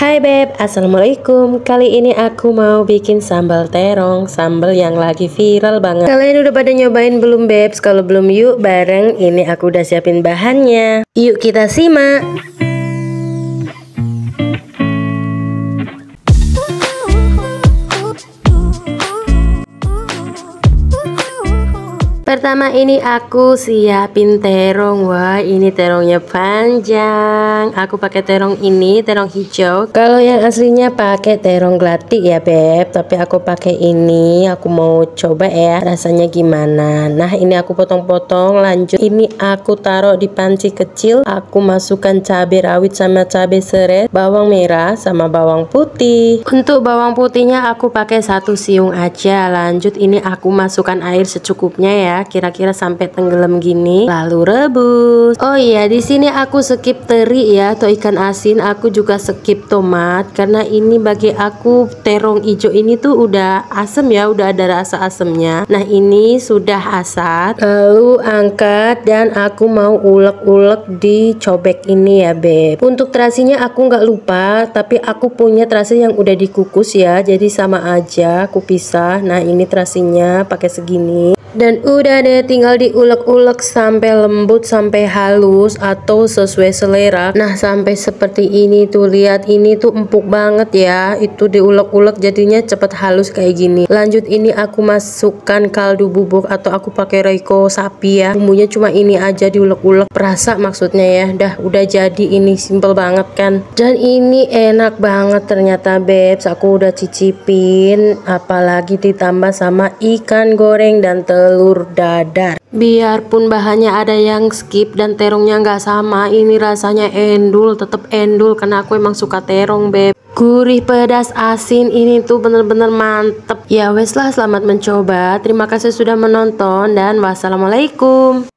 Hai Beb, Assalamualaikum Kali ini aku mau bikin sambal terong Sambal yang lagi viral banget Kalian udah pada nyobain belum Beb? Kalau belum yuk bareng Ini aku udah siapin bahannya Yuk kita simak Pertama ini aku siapin terong Wah ini terongnya panjang Aku pakai terong ini terong hijau Kalau yang aslinya pakai terong glatik ya Beb Tapi aku pakai ini Aku mau coba ya rasanya gimana Nah ini aku potong-potong lanjut Ini aku taruh di panci kecil Aku masukkan cabai rawit sama cabai seret Bawang merah sama bawang putih Untuk bawang putihnya aku pakai satu siung aja Lanjut ini aku masukkan air secukupnya ya kira-kira sampai tenggelam gini, lalu rebus. Oh iya, di sini aku skip teri ya atau ikan asin, aku juga skip tomat karena ini bagi aku terong ijo ini tuh udah asem ya, udah ada rasa asemnya. Nah, ini sudah asat. Lalu angkat dan aku mau ulek-ulek di cobek ini ya, Beb. Untuk terasinya aku nggak lupa, tapi aku punya terasi yang udah dikukus ya, jadi sama aja aku pisah. Nah, ini terasinya pakai segini dan udah deh tinggal diulek-ulek sampai lembut sampai halus atau sesuai selera nah sampai seperti ini tuh lihat ini tuh empuk banget ya itu diulek-ulek jadinya cepet halus kayak gini lanjut ini aku masukkan kaldu bubuk atau aku pakai reiko sapi ya bumbunya cuma ini aja diulek-ulek perasa maksudnya ya dah udah jadi ini simple banget kan dan ini enak banget ternyata babes. aku udah cicipin apalagi ditambah sama ikan goreng dan telur telur dadar biarpun bahannya ada yang skip dan terongnya nggak sama ini rasanya endul tetap endul karena aku emang suka terong beb gurih pedas asin ini tuh bener-bener mantep ya wes lah selamat mencoba terima kasih sudah menonton dan wassalamualaikum